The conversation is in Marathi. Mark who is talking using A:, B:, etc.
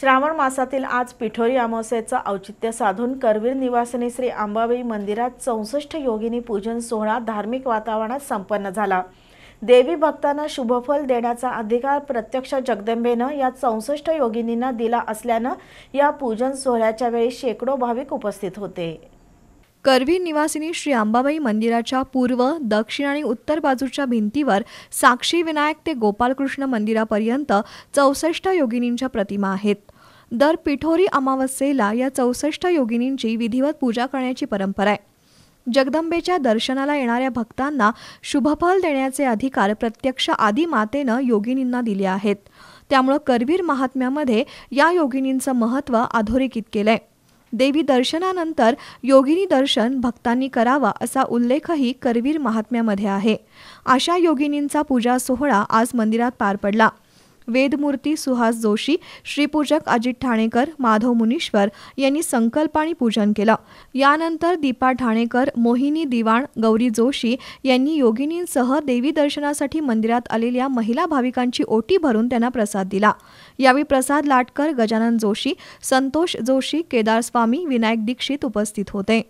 A: श्रावण मासातील आज पिठोरी अमावस्याचं औचित्य साधून करवीर निवासिनी श्री आंबाबाई मंदिरात चौसष्ट योगिनी पूजन सोहळा धार्मिक वातावरणात संपन्न झाला देवी भक्तांना शुभफल देण्याचा अधिकार प्रत्यक्ष जगदंबेनं या चौसष्ट योगिनींना दिला असल्यानं या पूजन सोहळ्याच्या वेळी शेकडो भाविक उपस्थित होते करवीर निवासिनी श्री अंबाबाई मंदिराच्या पूर्व दक्षिण आणि उत्तर बाजूच्या भिंतीवर
B: साक्षी विनायक ते गोपालकृष्ण मंदिरापर्यंत चौसष्ट योगिनींच्या प्रतिमा आहेत दर पिठोरी अमावस्येला या चौसष्ट योगिनींची विधिवत पूजा करण्याची परंपरा आहे जगदंबेच्या दर्शनाला येणाऱ्या भक्तांना शुभफल देण्याचे अधिकार प्रत्यक्ष आदी मातेनं योगिनींना दिले आहेत त्यामुळं करवीर महात्म्यामध्ये या योगिनींचं महत्त्व अधोरेखित आहे देवी दर्शनानंतर योगिनी दर्शन भक्तांनी करावा असा उल्लेखही करवीर महात्म्यामध्ये आहे अशा योगिनींचा पूजा सोहळा आज मंदिरात पार पडला वेदमूर्ती सुहास जोशी श्रीपूजक अजित ठाणेकर माधव मुनीश्वर यांनी संकल्प आणि पूजन केलं यानंतर दीपा ठाणेकर मोहिनी दिवाण गौरी जोशी यांनी योगिनींसह देवी दर्शनासाठी मंदिरात आलेल्या महिला भाविकांची ओटी भरून त्यांना प्रसाद दिला यावेळी प्रसाद लाटकर गजानन जोशी संतोष जोशी केदार स्वामी विनायक दीक्षित उपस्थित होते